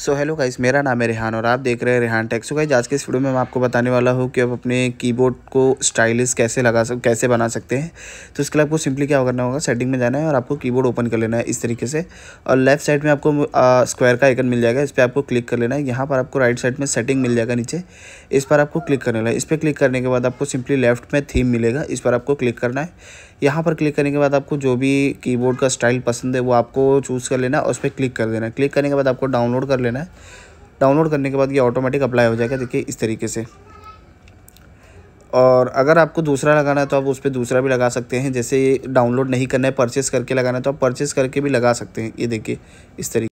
so hello guys मेरा नाम है रेहान और आप देख रहे हैं रेहान टेक्सो गाइज गाइस आज के इस वीडियो में मैं आपको बताने वाला हूँ कि आप अपने कीबोर्ड को स्टाइलिश कैसे लगा सक कैसे बना सकते हैं तो इसके लिए आपको सिंपली क्या करना होगा सेटिंग में जाना है और आपको कीबोर्ड ओपन कर लेना है इस तरीके से और लेफ्ट साइड में आपको स्क्वायर का आइकन मिल जाएगा इस पर आपको क्लिक कर लेना है यहाँ पर आपको राइट साइड में सेटिंग मिल जाएगा नीचे इस पर आपको क्लिक कर लेना है इस पर क्लिक करने के बाद आपको सिंपली लेफ्ट में थीम मिलेगा इस पर आपको क्लिक करना है यहाँ पर क्लिक करने के बाद आपको जो भी कीबोर्ड का स्टाइल पसंद है वो आपको चूज़ कर लेना है उस पर क्लिक कर देना क्लिक करने के बाद आपको डाउनलोड कर लेना लेना है डाउनलोड करने के बाद ये ऑटोमेटिक अप्लाई हो जाएगा देखिए इस तरीके से और अगर आपको दूसरा लगाना है तो आप उस पर दूसरा भी लगा सकते हैं जैसे डाउनलोड नहीं करना है परचेस करके लगाना है तो आप परचेस करके भी लगा सकते हैं ये देखिए इस तरीके